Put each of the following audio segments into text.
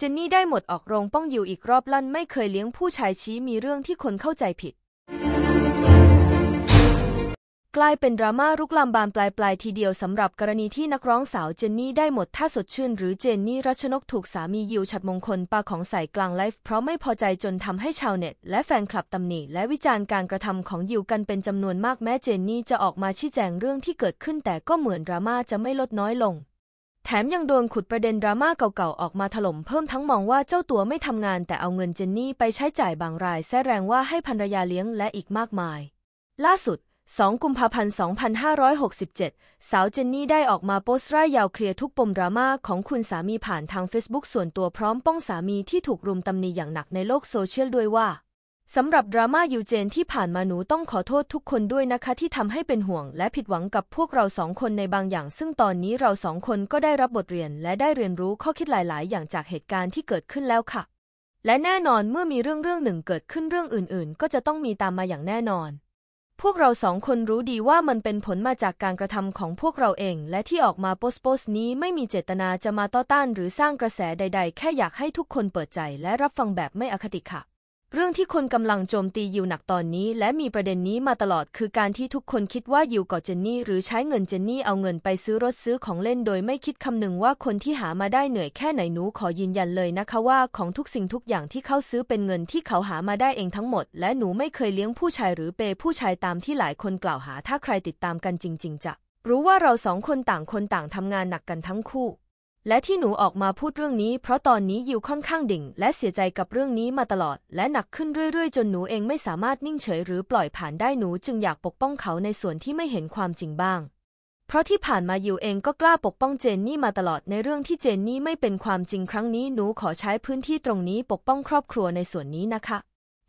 เจนนี่ได้หมดออกโรง ป้องยิวอีกรอบลั่น ไม่เคยเลี้ยงผู้ชายชี้มีเรื่องที่คนเข้าใจผิด กลายเป็นดราม่ารุกลามบานปลายปลายทีเดียวสำหรับกรณีที่นักร้องสาว เจนนี่ได้หมดท่าสดชื่น หรือเจนนี่รัชนกถูกสามียิวฉัดมงคลปาของใส่กลางไลฟ์เพราะไม่พอใจจนทำให้ชาวเน็ต และแฟนคลับตำหนิ และวิจารณ์การกระทำของยิวกันเป็นจำนวนมากแม้ เจนนี่จะออกมาชี้แจงเรื่องที่เกิดขึ้นแต่ก็เหมือนดราม่าจะไม่ลดน้อยลงแถมยังโดนขุดประเด็นดราม่าเก่าๆ ออกมาถล่มเพิ่มทั้งมองว่าเจ้าตัวไม่ทำงาน แต่เอาเงินเจนนี่ไปใช้จ่ายบางรายแซแรงว่าให้ภรรยาเลี้ยงและอีกมากมาย ล่าสุด 2 กุมภาพันธ์ 2567 สาวเจนนี่ได้ออกมาโพสต์ร่ายยาวเคลียร์ทุกปมดราม่าของคุณสามีผ่านทางเฟซบุ๊กส่วนตัวพร้อมป้องสามีที่ถูกรุมตำหนิอย่างหนักในโลกโซเชียลด้วยว่าสำหรับดราม่ายูเจนที่ผ่านมาหนูต้องขอโทษทุกคนด้วยนะคะ ที่ทำให้เป็นห่วงและผิดหวังกับพวกเราสองคนในบางอย่าง ซึ่งตอนนี้เราสองคนก็ได้รับบทเรียน และได้เรียนรู้ข้อคิดหลายๆ อย่างจากเหตุการณ์ที่เกิดขึ้นแล้วค่ะ และแน่นอนเมื่อมีเรื่องเรื่องหนึ่งเกิดขึ้นเรื่องอื่นๆ ก็จะต้องมีตามมาอย่างแน่นอน พวกเราสองคนรู้ดีว่ามันเป็นผลมาจากการกระทำของพวกเราเอง และที่ออกมาโพสต์โพสต์นี้ไม่มีเจตนาจะมาต่อต้าน หรือสร้างกระแสใด ๆ แค่อยากให้ทุกคนเปิดใจ และรับฟังแบบไม่อคติค่ะเรื่องที่คนกำลังโจมตียิวหนักตอนนี้ และมีประเด็นนี้มาตลอดคือการที่ทุกคนคิดว่ายิวก่อเจนนี่ หรือใช้เงินเจนนี่เอาเงินไปซื้อรถซื้อของเล่นโดยไม่คิดคำนึงว่าคนที่หามาได้เหนื่อยแค่ไหนหนูขอยืนยันเลยนะคะ ว่าของทุกสิ่งทุกอย่างที่เขาซื้อเป็นเงินที่เขาหามาได้เองทั้งหมด และหนูไม่เคยเลี้ยงผู้ชายหรือเปผู้ชายตามที่หลายคนกล่าวหาถ้าใครติดตามกันจริง ๆจะรู้ว่าเราสองคนต่างคนต่างทำงานหนักกันทั้งคู่และที่หนูออกมาพูดเรื่องนี้เพราะตอนนี้ยิวค่อนข้างดิ่ง และเสียใจกับเรื่องนี้มาตลอด และหนักขึ้นเรื่อยๆ จนหนูเองไม่สามารถนิ่งเฉย หรือปล่อยผ่านได้หนูจึงอยากปกป้องเขาในส่วนที่ไม่เห็นความจริงบ้าง เพราะที่ผ่านมายิวเองก็กล้าปกป้องเจนนี่มาตลอดในเรื่องที่เจนนี่ไม่เป็นความจริงครั้งนี้หนูขอใช้พื้นที่ตรงนี้ปกป้องครอบครัวในส่วนนี้นะคะ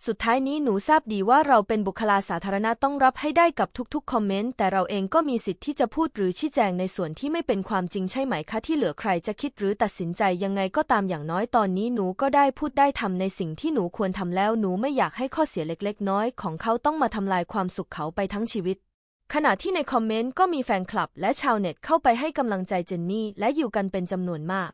สุดท้ายนี้หนูทราบดีว่าเราเป็นบุคลาสาธารณะต้องรับให้ได้กับทุกๆ คอมเมนต์แต่เราเองก็มีสิทธิ์ที่จะพูดหรือชี้แจงในส่วนที่ไม่เป็นความจริงใช่ไหมคะที่เหลือใครจะคิดหรือตัดสินใจยังไงก็ตามอย่างน้อยตอนนี้หนูก็ได้พูดได้ทำในสิ่งที่หนูควรทำแล้วหนูไม่อยากให้ข้อเสียเล็กๆ น้อยของเขาต้องมาทำลายความสุขเขาไปทั้งชีวิต ขณะที่ในคอมเมนต์ก็มีแฟนคลับและชาวเน็ตเข้าไปให้กำลังใจเจนนี่และอยู่กันเป็นจำนวนมาก